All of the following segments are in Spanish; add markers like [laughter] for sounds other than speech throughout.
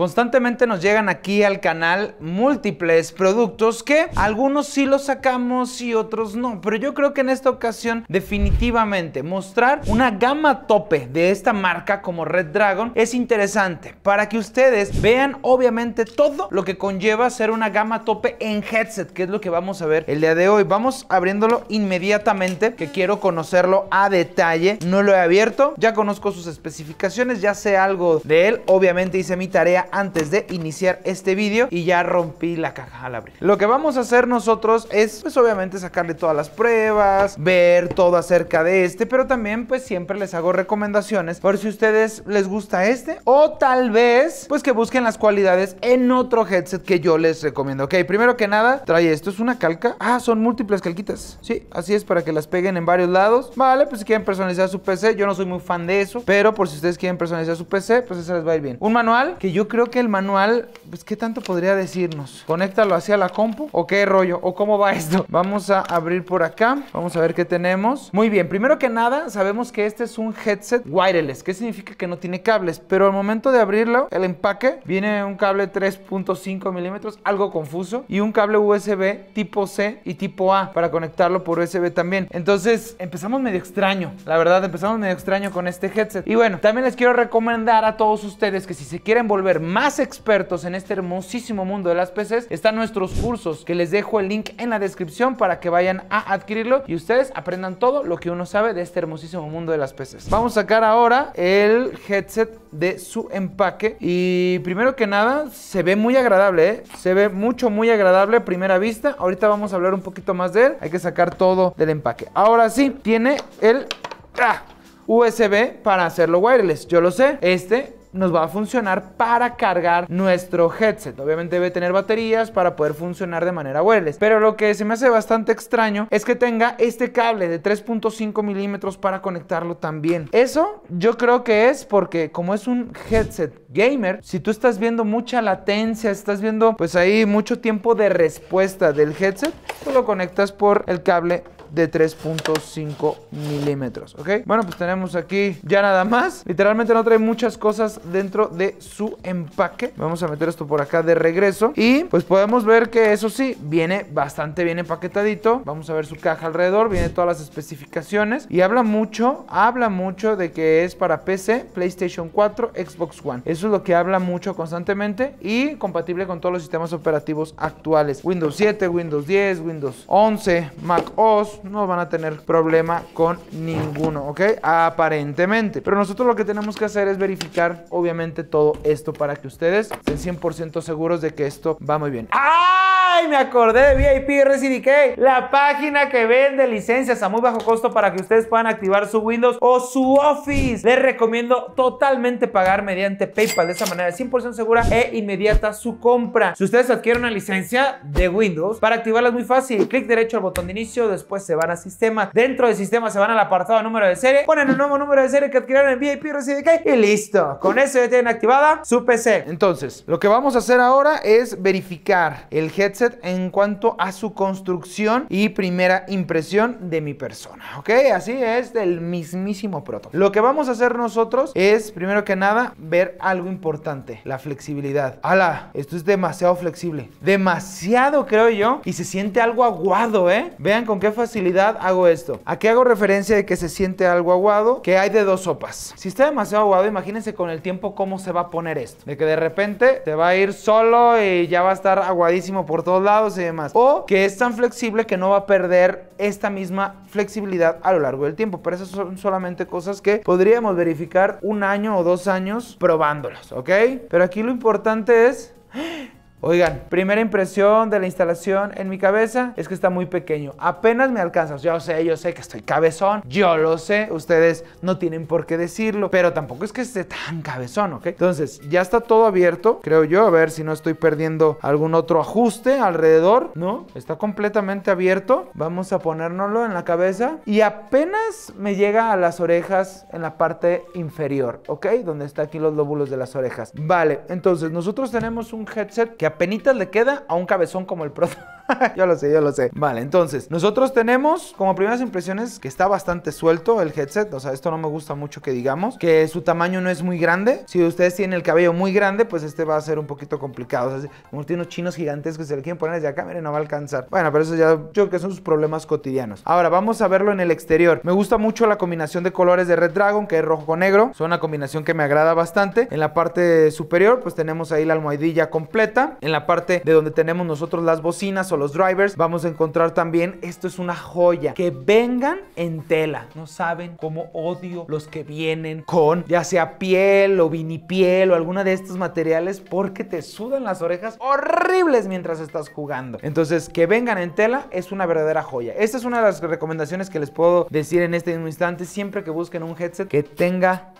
Constantemente nos llegan aquí al canal múltiples productos que algunos sí los sacamos y otros no. Pero yo creo que en esta ocasión definitivamente mostrar una gama tope de esta marca como Red Dragon es interesante para que ustedes vean obviamente todo lo que conlleva ser una gama tope en headset, que es lo que vamos a ver el día de hoy. Vamos abriéndolo inmediatamente que quiero conocerlo a detalle. No lo he abierto, ya conozco sus especificaciones, ya sé algo de él. Obviamente hice mi tarea antes de iniciar este vídeo y ya rompí la caja al abrir. Lo que vamos a hacer nosotros es pues obviamente sacarle todas las pruebas, ver todo acerca de este, pero también pues siempre les hago recomendaciones por si ustedes les gusta este o tal vez pues que busquen las cualidades en otro headset que yo les recomiendo. Ok, primero que nada trae esto, es una calca. Ah, son múltiples calquitas. Sí, así es para que las peguen en varios lados. Vale, pues si quieren personalizar su PC, yo no soy muy fan de eso, pero por si ustedes quieren personalizar su PC, pues eso les va a ir bien. Un manual que yo creo que el manual, pues, ¿qué tanto podría decirnos? ¿Conéctalo hacia la compu? ¿O qué rollo? ¿O cómo va esto? [laughs] Vamos a abrir por acá. Vamos a ver qué tenemos. Muy bien, primero que nada, sabemos que este es un headset wireless. que significa que no tiene cables? Pero al momento de abrirlo, el empaque viene un cable 3.5 milímetros, algo confuso, y un cable USB tipo C y tipo A para conectarlo por USB también. Entonces, empezamos medio extraño. La verdad, empezamos medio extraño con este headset. Y bueno, también les quiero recomendar a todos ustedes que si se quieren volver más expertos en este hermosísimo mundo de las peces, están nuestros cursos, que les dejo el link en la descripción para que vayan a adquirirlo y ustedes aprendan todo lo que uno sabe de este hermosísimo mundo de las peces, Vamos a sacar ahora el headset de su empaque y primero que nada se ve muy agradable, ¿eh? se ve mucho muy agradable a primera vista. Ahorita vamos a hablar un poquito más de él, hay que sacar todo del empaque. Ahora sí, tiene el... Ah, USB para hacerlo wireless, yo lo sé. Este nos va a funcionar para cargar nuestro headset. Obviamente debe tener baterías para poder funcionar de manera wireless. Pero lo que se me hace bastante extraño es que tenga este cable de 3.5 milímetros para conectarlo también. Eso yo creo que es porque como es un headset gamer, si tú estás viendo mucha latencia, estás viendo pues ahí mucho tiempo de respuesta del headset, tú lo conectas por el cable de 3.5 milímetros, ¿ok? Bueno, pues tenemos aquí ya nada más. Literalmente no trae muchas cosas dentro de su empaque. Vamos a meter esto por acá de regreso. Y pues podemos ver que eso sí, viene bastante bien empaquetadito. Vamos a ver su caja alrededor, viene todas las especificaciones. Y habla mucho, habla mucho de que es para PC, PlayStation 4, Xbox One. Eso es lo que habla mucho constantemente y compatible con todos los sistemas operativos actuales. Windows 7, Windows 10, Windows 11, Mac OS, no van a tener problema con ninguno, ¿ok? Aparentemente. Pero nosotros lo que tenemos que hacer es verificar, obviamente, todo esto para que ustedes estén 100% seguros de que esto va muy bien. ¡Ah! Me acordé de VIP RCDK, la página que vende licencias a muy bajo costo para que ustedes puedan activar su Windows o su Office. Les recomiendo totalmente pagar mediante PayPal. De esa manera 100% segura e inmediata su compra. Si ustedes adquieren una licencia de Windows, para activarla es muy fácil. Clic derecho al botón de inicio, después se van a sistema. Dentro de sistema se van al apartado número de serie, ponen el nuevo número de serie que adquirieron en VIP RCDK y listo. Con eso ya tienen activada su PC. Entonces, lo que vamos a hacer ahora es verificar el headset en cuanto a su construcción y primera impresión de mi persona, ¿ok? Así es del mismísimo proto. Lo que vamos a hacer nosotros es, primero que nada, ver algo importante, la flexibilidad. ¡Hala! Esto es demasiado flexible. Demasiado, creo yo. Y se siente algo aguado, ¿eh? Vean con qué facilidad hago esto. Aquí hago referencia de que se siente algo aguado, que hay de dos sopas. Si está demasiado aguado, imagínense con el tiempo cómo se va a poner esto. De que de repente te va a ir solo y ya va a estar aguadísimo por todo dos lados y demás. O que es tan flexible que no va a perder esta misma flexibilidad a lo largo del tiempo. Pero esas son solamente cosas que podríamos verificar un año o dos años probándolas, ¿ok? Pero aquí lo importante es... ¡ah! Oigan, primera impresión de la instalación en mi cabeza es que está muy pequeño. Apenas me alcanza. Yo sé, yo sé que estoy cabezón. Yo lo sé. Ustedes no tienen por qué decirlo. Pero tampoco es que esté tan cabezón, ¿ok? Entonces, ya está todo abierto, creo yo. A ver si no estoy perdiendo algún otro ajuste alrededor. No, está completamente abierto. Vamos a ponérnoslo en la cabeza. Y apenas me llega a las orejas en la parte inferior, ¿ok? Donde están aquí los lóbulos de las orejas. Vale, entonces nosotros tenemos un headset que Penitas le queda a un cabezón como el pro... [laughs] yo lo sé, yo lo sé. Vale, entonces, nosotros tenemos como primeras impresiones que está bastante suelto el headset. O sea, esto no me gusta mucho que digamos. Que su tamaño no es muy grande. Si ustedes tienen el cabello muy grande, pues este va a ser un poquito complicado. O sea, como tiene unos chinos gigantescos, se le quieren poner desde acá, miren, no va a alcanzar. Bueno, pero eso ya yo creo que son sus problemas cotidianos. Ahora, vamos a verlo en el exterior. Me gusta mucho la combinación de colores de Red Dragon, que es rojo con negro. Es una combinación que me agrada bastante. En la parte superior, pues tenemos ahí la almohadilla completa. En la parte de donde tenemos nosotros las bocinas o los drivers, vamos a encontrar también, esto es una joya, que vengan en tela. No saben cómo odio los que vienen con ya sea piel o vinipiel o alguna de estos materiales porque te sudan las orejas horribles mientras estás jugando. Entonces, que vengan en tela es una verdadera joya. Esta es una de las recomendaciones que les puedo decir en este mismo instante, siempre que busquen un headset que tenga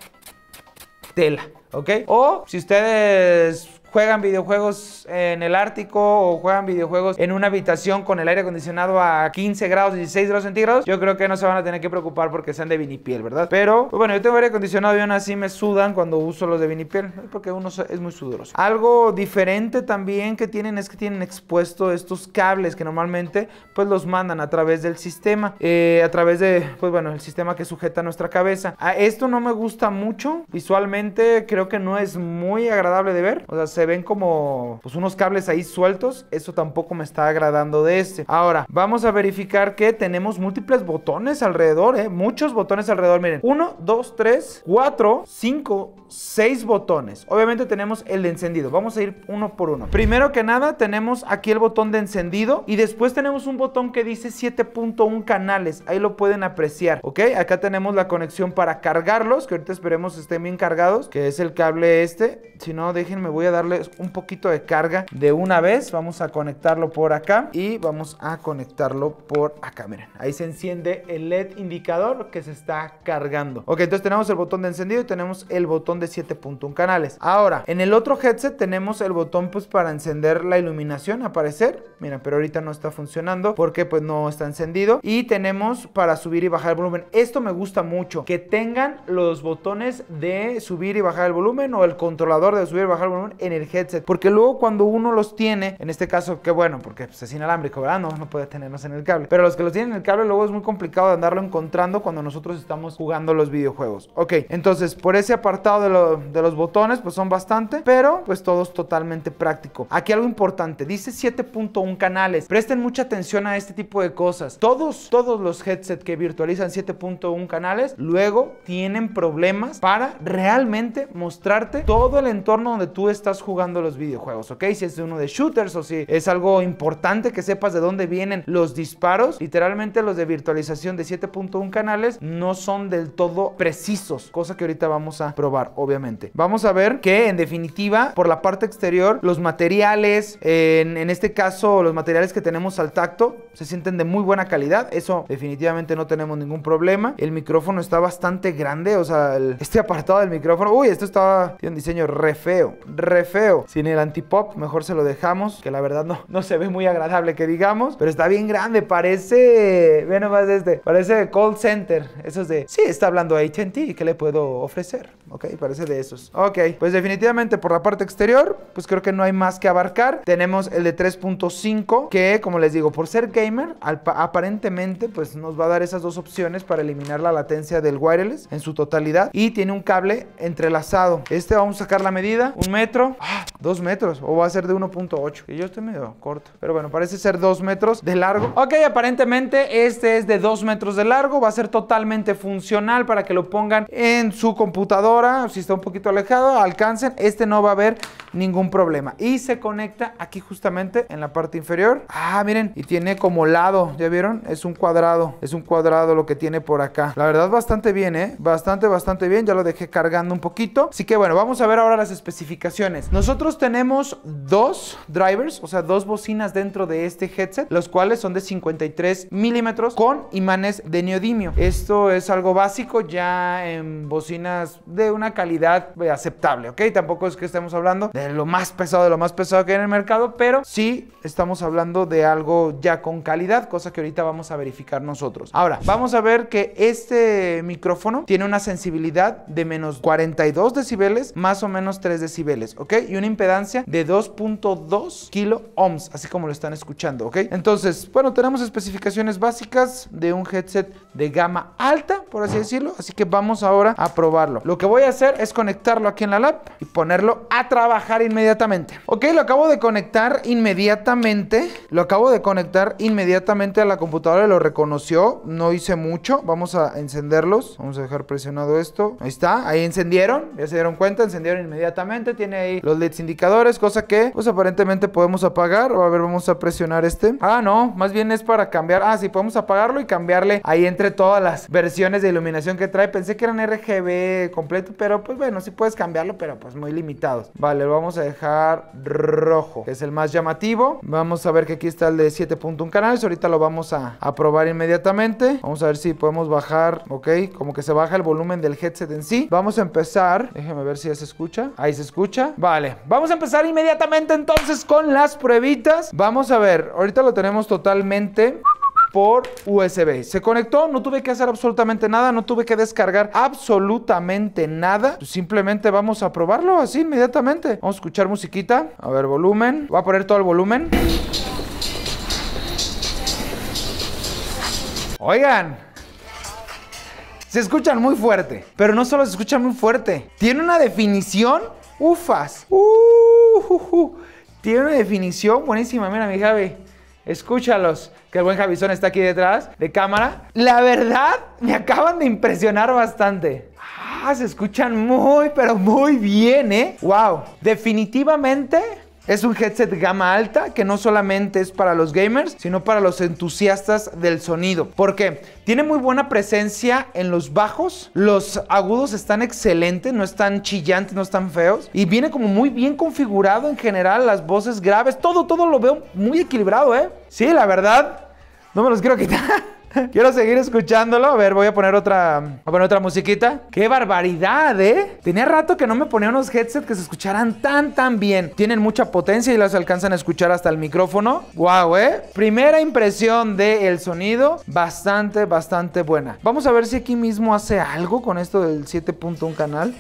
tela. ¿ok? O si ustedes juegan videojuegos en el Ártico o juegan videojuegos en una habitación con el aire acondicionado a 15 grados, 16 grados centígrados, yo creo que no se van a tener que preocupar porque sean de vinipiel, ¿verdad? Pero, pues bueno, yo tengo aire acondicionado y aún así me sudan cuando uso los de vinipiel, porque uno es muy sudoroso. Algo diferente también que tienen es que tienen expuesto estos cables que normalmente pues los mandan a través del sistema, eh, a través de, pues bueno, el sistema que sujeta nuestra cabeza. A esto no me gusta mucho, visualmente creo que no es muy agradable de ver, o sea, se ven como pues unos cables ahí sueltos. Eso tampoco me está agradando de este. Ahora, vamos a verificar que tenemos múltiples botones alrededor, ¿eh? Muchos botones alrededor, miren. 1, 2, 3, 4, 5, 6 botones. Obviamente tenemos el de encendido. Vamos a ir uno por uno. Primero que nada, tenemos aquí el botón de encendido y después tenemos un botón que dice 7.1 canales. Ahí lo pueden apreciar, ¿ok? Acá tenemos la conexión para cargarlos, que ahorita esperemos estén bien cargados, que es el cable este. Si no, déjenme, voy a darle un poquito de carga de una vez. Vamos a conectarlo por acá y vamos a conectarlo por acá. Miren, ahí se enciende el LED indicador que se está cargando. Ok, entonces tenemos el botón de encendido y tenemos el botón de 7.1 canales. Ahora, en el otro headset tenemos el botón pues para encender la iluminación, aparecer. Mira, pero ahorita no está funcionando porque pues no está encendido. Y tenemos para subir y bajar el volumen. Esto me gusta mucho, que tengan los botones de subir y bajar el volumen o el controlador de subir y bajar el volumen en el el headset. Porque luego cuando uno los tiene, en este caso, qué bueno, porque pues, es inalámbrico, ¿verdad? No, no puede tenernos en el cable. Pero los que los tienen en el cable, luego es muy complicado de andarlo encontrando cuando nosotros estamos jugando los videojuegos. Ok, entonces por ese apartado de, de los botones, pues son bastante, pero pues todos totalmente práctico. Aquí algo importante, dice 7.1 canales. Presten mucha atención a este tipo de cosas. Todos, todos los headset que virtualizan 7.1 canales, luego tienen problemas para realmente mostrarte todo el entorno donde tú estás jugando jugando los videojuegos, ¿ok? Si es uno de shooters o si es algo importante que sepas de dónde vienen los disparos, literalmente los de virtualización de 7.1 canales no son del todo precisos, cosa que ahorita vamos a probar, obviamente. Vamos a ver que en definitiva, por la parte exterior, los materiales, en, este caso los materiales que tenemos al tacto, se sienten de muy buena calidad, eso definitivamente no tenemos ningún problema. El micrófono está bastante grande, o sea, este apartado del micrófono, uy, esto estaba tiene un diseño re feo, re feo sin el antipop, mejor se lo dejamos, que la verdad no, no se ve muy agradable que digamos, pero está bien grande, parece, ve nomás este, parece call center, eso es de, sí, está hablando AT&T, ¿qué le puedo ofrecer? ¿ok? Parece de esos. Ok, pues definitivamente por la parte exterior, pues creo que no hay más que abarcar. Tenemos el de 3.5, que como les digo, por ser gamer, aparentemente pues nos va a dar esas dos opciones para eliminar la latencia del wireless en su totalidad. Y tiene un cable entrelazado. Este vamos a sacar la medida, un metro, ah, dos metros, o va a ser de 1.8. Y yo estoy medio corto, pero bueno, parece ser dos metros de largo. Ok, aparentemente este es de dos metros de largo, va a ser totalmente funcional para que lo pongan en su computadora Ahora, si está un poquito alejado, alcancen. Este no va a haber ningún problema. Y se conecta aquí justamente en la parte inferior. Ah, miren, y tiene como lado, ¿ya vieron? Es un cuadrado, es un cuadrado lo que tiene por acá. La verdad bastante bien, ¿eh? Bastante, bastante bien. Ya lo dejé cargando un poquito. Así que bueno, vamos a ver ahora las especificaciones. Nosotros tenemos dos drivers, o sea, dos bocinas dentro de este headset, los cuales son de 53 milímetros con imanes de neodimio. Esto es algo básico ya en bocinas de una calidad eh, aceptable, ¿ok? Tampoco es que estemos hablando de lo más pesado, de lo más pesado que hay en el mercado, pero sí estamos hablando de algo ya con calidad, cosa que ahorita vamos a verificar nosotros. Ahora, vamos a ver que este micrófono tiene una sensibilidad de menos 42 decibeles, más o menos 3 decibeles, ¿ok? Y una impedancia de 2.2 kilo ohms, así como lo están escuchando, ¿ok? Entonces, bueno, tenemos especificaciones básicas de un headset de gama alta, por así decirlo, así que vamos ahora a probarlo. Lo que voy a hacer es conectarlo aquí en la lab y ponerlo a trabajar inmediatamente. Ok, lo acabo de conectar inmediatamente. Lo acabo de conectar inmediatamente a la computadora. Lo reconoció. No hice mucho. Vamos a encenderlos. Vamos a dejar presionado esto. Ahí está. Ahí encendieron. Ya se dieron cuenta. Encendieron inmediatamente. Tiene ahí los LEDs indicadores. Cosa que pues aparentemente podemos apagar. A ver, vamos a presionar este. Ah, no. Más bien es para cambiar. Ah, sí, podemos apagarlo y cambiarle ahí entre todas las versiones de iluminación que trae. Pensé que eran RGB completo. Pero pues bueno, si puedes cambiarlo. Pero pues muy limitados. Vale, vamos vamos a dejar rojo, es el más llamativo. Vamos a ver que aquí está el de 7.1 canales. Ahorita lo vamos a, probar inmediatamente. Vamos a ver si podemos bajar, ok, como que se baja el volumen del headset en sí. Vamos a empezar, déjeme ver si ya se escucha. Ahí se escucha. Vale, vamos a empezar inmediatamente entonces con las pruebitas. Vamos a ver, ahorita lo tenemos totalmente por USB. Se conectó, no tuve que hacer absolutamente nada, no tuve que descargar absolutamente nada. Pues simplemente vamos a probarlo así inmediatamente. Vamos a escuchar musiquita. A ver, volumen. Voy a poner todo el volumen. Oigan, se escuchan muy fuerte, pero no solo se escuchan muy fuerte, tiene una definición, ufas, uh, tiene una definición buenísima, mira mi Javi, escúchalos, que buen Javisón está aquí detrás de cámara. La verdad, me acaban de impresionar bastante. Ah, se escuchan muy, pero muy bien, ¿eh? ¡Wow! Definitivamente es un headset gama alta que no solamente es para los gamers, sino para los entusiastas del sonido. Porque tiene muy buena presencia en los bajos, los agudos están excelentes, no están chillantes, no están feos. Y viene como muy bien configurado en general, las voces graves, todo, todo lo veo muy equilibrado, ¿eh? Sí, la verdad, no me los quiero quitar. [laughs] [laughs] Quiero seguir escuchándolo. A ver, voy a poner otra, voy a poner otra musiquita. ¡Qué barbaridad, eh! Tenía rato que no me ponía unos headsets que se escucharan tan, tan bien. Tienen mucha potencia y las alcanzan a escuchar hasta el micrófono. ¡Wow, eh! Primera impresión del sonido, bastante, bastante buena. Vamos a ver si aquí mismo hace algo con esto del 7.1 canal.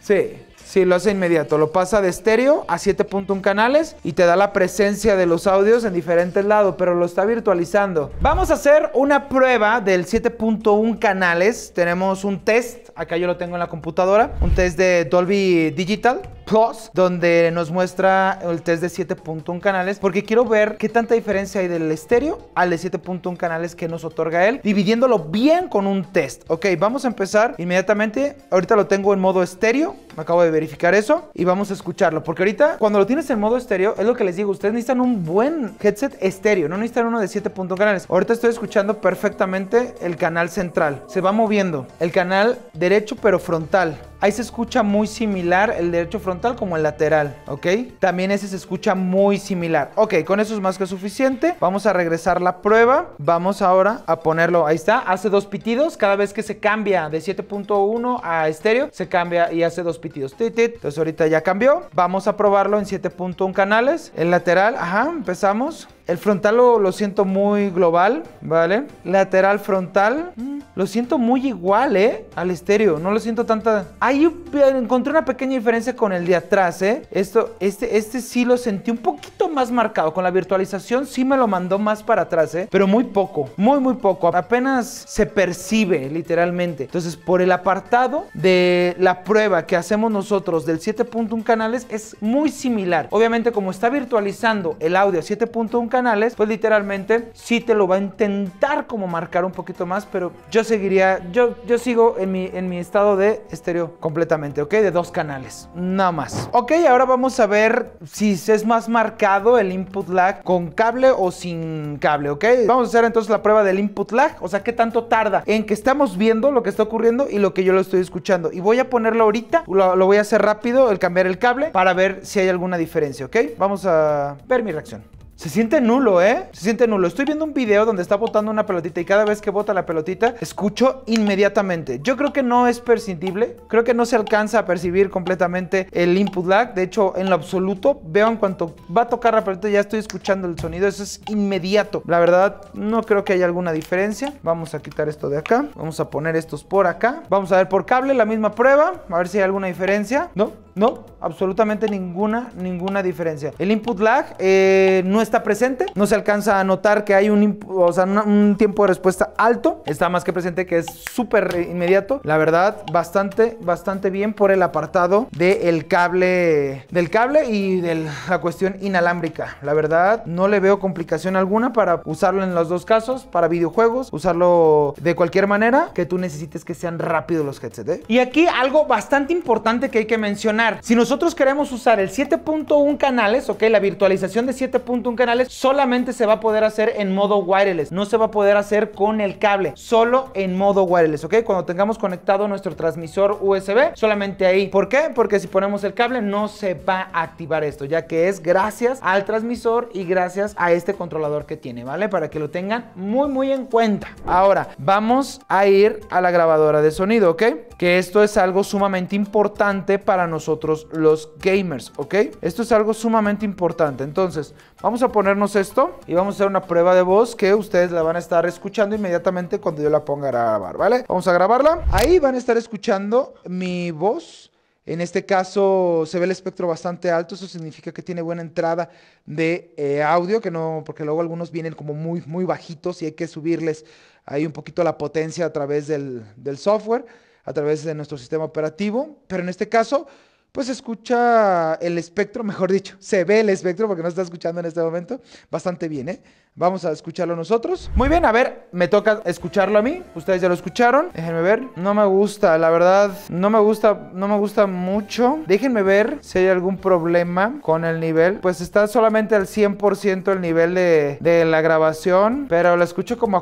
Sí, Sí, lo hace inmediato. Lo pasa de estéreo a 7.1 canales y te da la presencia de los audios en diferentes lados, pero lo está virtualizando. Vamos a hacer una prueba del 7.1 canales. Tenemos un test Acá yo lo tengo en la computadora. Un test de Dolby Digital Plus, donde nos muestra el test de 7.1 canales, porque quiero ver qué tanta diferencia hay del estéreo al de 7.1 canales que nos otorga él, dividiéndolo bien con un test. Ok, vamos a empezar inmediatamente. Ahorita lo tengo en modo estéreo, me acabo de verificar eso, y vamos a escucharlo, porque ahorita cuando lo tienes en modo estéreo, es lo que les digo, ustedes necesitan un buen headset estéreo, no necesitan uno de 7.1 canales. Ahorita estoy escuchando perfectamente el canal central, se va moviendo. El canal de derecho pero frontal. Ahí se escucha muy similar el derecho frontal como el lateral, ¿ok? También ese se escucha muy similar. Ok, con eso es más que suficiente. Vamos a regresar la prueba. Vamos ahora a ponerlo, ahí está. Hace dos pitidos. Cada vez que se cambia de 7.1 a estéreo, se cambia y hace dos pitidos. Entonces ahorita ya cambió. Vamos a probarlo en 7.1 canales. El lateral, ajá, empezamos. El frontal lo, lo siento muy global, ¿vale? Lateral frontal. Mm, lo siento muy igual, ¿eh? Al estéreo. No lo siento tanta. Ahí encontré una pequeña diferencia con el de atrás, ¿eh? Esto, este, este sí lo sentí un poquito más marcado. Con la virtualización sí me lo mandó más para atrás, ¿eh? Pero muy poco. Muy, muy poco. Apenas se percibe, literalmente. Entonces, por el apartado de la prueba que hacemos nosotros del 7.1 canales es muy similar. Obviamente, como está virtualizando el audio a 7.1 canales, pues literalmente sí te lo va a intentar como marcar un poquito más, pero yo seguiría, yo, yo sigo en mi, en mi estado de estéreo completamente, ¿ok? De dos canales, nada más. Ok, ahora vamos a ver si es más marcado el input lag con cable o sin cable, ¿ok? Vamos a hacer entonces la prueba del input lag, o sea, qué tanto tarda en que estamos viendo lo que está ocurriendo y lo que yo lo estoy escuchando. Y voy a ponerlo ahorita, lo voy a hacer rápido, el cambiar el cable, para ver si hay alguna diferencia, ¿ok? Vamos a ver mi reacción. Se siente nulo, ¿eh? Se siente nulo. Estoy viendo un video donde está botando una pelotita y cada vez que bota la pelotita, escucho inmediatamente. Yo creo que no es percibible. Creo que no se alcanza a percibir completamente el input lag. De hecho, en lo absoluto, veo en cuanto va a tocar la pelota, ya estoy escuchando el sonido. Eso es inmediato. La verdad, no creo que haya alguna diferencia. Vamos a quitar esto de acá. Vamos a poner estos por acá. Vamos a ver por cable la misma prueba. A ver si hay alguna diferencia. No, no, absolutamente ninguna, ninguna diferencia. El input lag eh, no es está presente. No se alcanza a notar que hay un, un, tiempo de respuesta alto. Está más que presente que es súper inmediato. La verdad, bastante, bastante bien por el apartado del cable, del cable y de la cuestión inalámbrica. La verdad, no le veo complicación alguna para usarlo en los dos casos, para videojuegos, usarlo de cualquier manera que tú necesites que sean rápidos los headset, ¿eh? Y aquí algo bastante importante que hay que mencionar. Si nosotros queremos usar el 7.1 canales, ok, la virtualización de 7.1 canales solamente se va a poder hacer en modo wireless. No se va a poder hacer con el cable, solo en modo wireless, ¿ok? Cuando tengamos conectado nuestro transmisor USB, solamente ahí. ¿Por qué? Porque si ponemos el cable no se va a activar esto, ya que es gracias al transmisor y gracias a este controlador que tiene, ¿vale? Para que lo tengan muy, muy en cuenta. Ahora, vamos a ir a la grabadora de sonido, ¿ok? Que esto es algo sumamente importante para nosotros los gamers, ¿ok? Esto es algo sumamente importante. Entonces, vamos a ponernos esto y vamos a hacer una prueba de voz que ustedes la van a estar escuchando inmediatamente cuando yo la ponga a grabar, ¿vale? Vamos a grabarla. Ahí van a estar escuchando mi voz. En este caso se ve el espectro bastante alto, eso significa que tiene buena entrada de eh, audio, que no, porque luego algunos vienen como muy, muy bajitos y hay que subirles ahí un poquito la potencia a través del, del software, a través de nuestro sistema operativo. Pero en este caso pues escucha el espectro, mejor dicho, se ve el espectro porque no está escuchando en este momento, bastante bien, ¿eh? Vamos a escucharlo nosotros. Muy bien, a ver, me toca escucharlo a mí. Ustedes ya lo escucharon. Déjenme ver. No me gusta, la verdad. No me gusta, no me gusta mucho. Déjenme ver si hay algún problema con el nivel. Pues está solamente al 100% el nivel de, de, la grabación. Pero la escucho como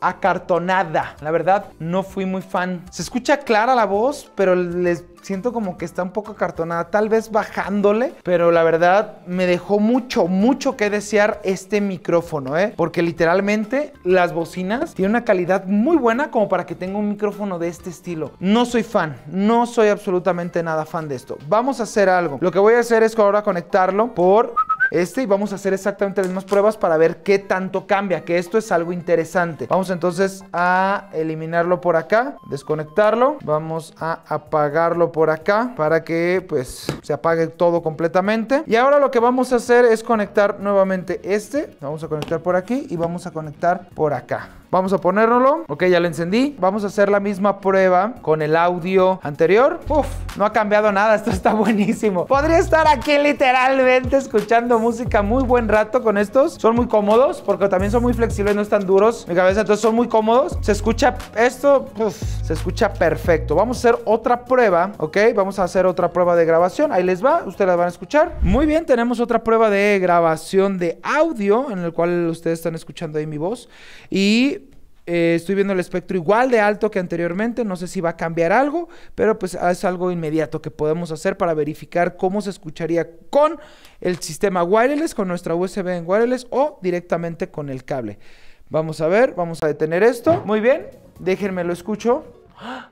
acartonada. La verdad, no fui muy fan. Se escucha clara la voz, pero les siento como que está un poco acartonada, tal vez bajándole, pero la verdad me dejó mucho, mucho que desear este micrófono. ¿eh? Porque literalmente las bocinas tienen una calidad muy buena como para que tenga un micrófono de este estilo. No soy fan, no soy absolutamente nada fan de esto. Vamos a hacer algo. Lo que voy a hacer es ahora conectarlo por este y vamos a hacer exactamente las mismas pruebas para ver qué tanto cambia, que esto es algo interesante. Vamos entonces a eliminarlo por acá, desconectarlo, vamos a apagarlo por acá para que pues se apague todo completamente. Y ahora lo que vamos a hacer es conectar nuevamente este, vamos a conectar por aquí y vamos a conectar por acá. Vamos a ponérnoslo. Ok, ya lo encendí. Vamos a hacer la misma prueba con el audio anterior. Uf, no ha cambiado nada. Esto está [laughs] buenísimo. Podría estar aquí literalmente escuchando música muy buen rato con estos. Son muy cómodos porque también son muy flexibles, no están duros. Mi cabeza, entonces son muy cómodos. Se escucha esto, uf, se escucha perfecto. Vamos a hacer otra prueba, ¿ok? Vamos a hacer otra prueba de grabación. Ahí les va, ustedes la van a escuchar. Muy bien, tenemos otra prueba de grabación de audio en el cual ustedes están escuchando ahí mi voz. Y eh, estoy viendo el espectro igual de alto que anteriormente, no sé si va a cambiar algo, pero pues es algo inmediato que podemos hacer para verificar cómo se escucharía con el sistema wireless, con nuestra USB en wireless o directamente con el cable. Vamos a ver, vamos a detener esto. Muy bien, déjenme lo escucho.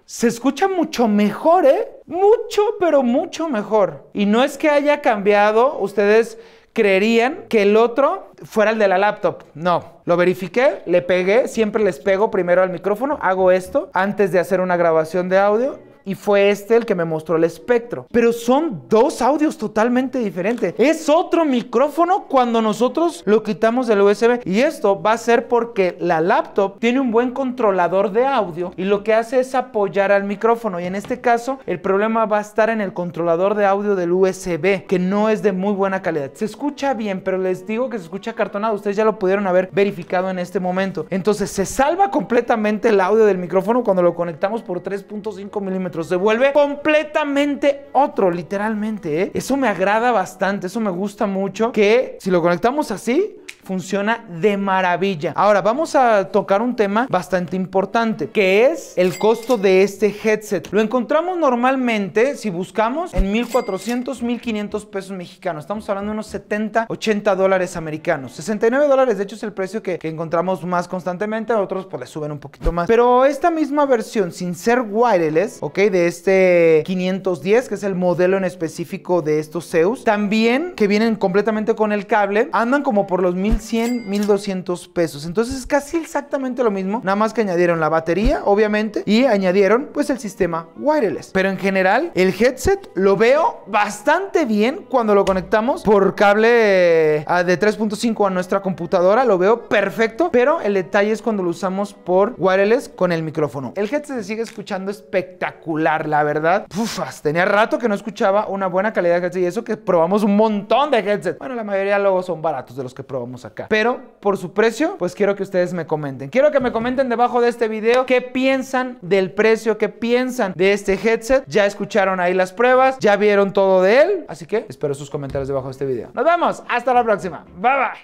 Se escucha mucho mejor, ¿eh? Mucho, pero mucho mejor. Y no es que haya cambiado, ustedes creerían que el otro fuera el de la laptop. No, lo verifiqué, le pegué, siempre les pego primero al micrófono, hago esto antes de hacer una grabación de audio y fue este el que me mostró el espectro. Pero son dos audios totalmente diferentes. Es otro micrófono cuando nosotros lo quitamos del USB. Y esto va a ser porque la laptop tiene un buen controlador de audio y lo que hace es apoyar al micrófono. Y en este caso el problema va a estar en el controlador de audio del USB, que no es de muy buena calidad. Se escucha bien, pero les digo que se escucha cartonado. Ustedes ya lo pudieron haber verificado en este momento. Entonces se salva completamente el audio del micrófono cuando lo conectamos por 3.5 milímetros Devuelve se vuelve completamente otro, literalmente. ¿eh? Eso me agrada bastante, eso me gusta mucho, que si lo conectamos así, funciona de maravilla. Ahora vamos a tocar un tema bastante importante, que es el costo de este headset. Lo encontramos normalmente, si buscamos, en 1400, 1500 pesos mexicanos. Estamos hablando de unos 70, 80 dólares americanos. 69 dólares, de hecho, es el precio que, encontramos más constantemente. a Otros pues le suben un poquito más. Pero esta misma versión, sin ser wireless, ok, de este 510, que es el modelo en específico de estos Zeus, también que vienen completamente con el cable, andan como por los mil 1100, 1200 pesos. Entonces es casi exactamente lo mismo, nada más que añadieron la batería, obviamente, y añadieron pues el sistema wireless. Pero en general, el headset lo veo bastante bien cuando lo conectamos por cable eh, de 3.5 a nuestra computadora, lo veo perfecto, pero el detalle es cuando lo usamos por wireless con el micrófono. El headset se sigue escuchando espectacular, la verdad. tenía rato que no escuchaba una buena calidad de headset y eso que probamos un montón de headset. Bueno, la mayoría luego son baratos de los que probamos acá. Pero por su precio, pues quiero que ustedes me comenten. Quiero que me comenten debajo de este video qué piensan del precio, qué piensan de este headset. Ya escucharon ahí las pruebas, ya vieron todo de él. Así que espero sus comentarios debajo de este video. Nos vemos, hasta la próxima. Bye bye.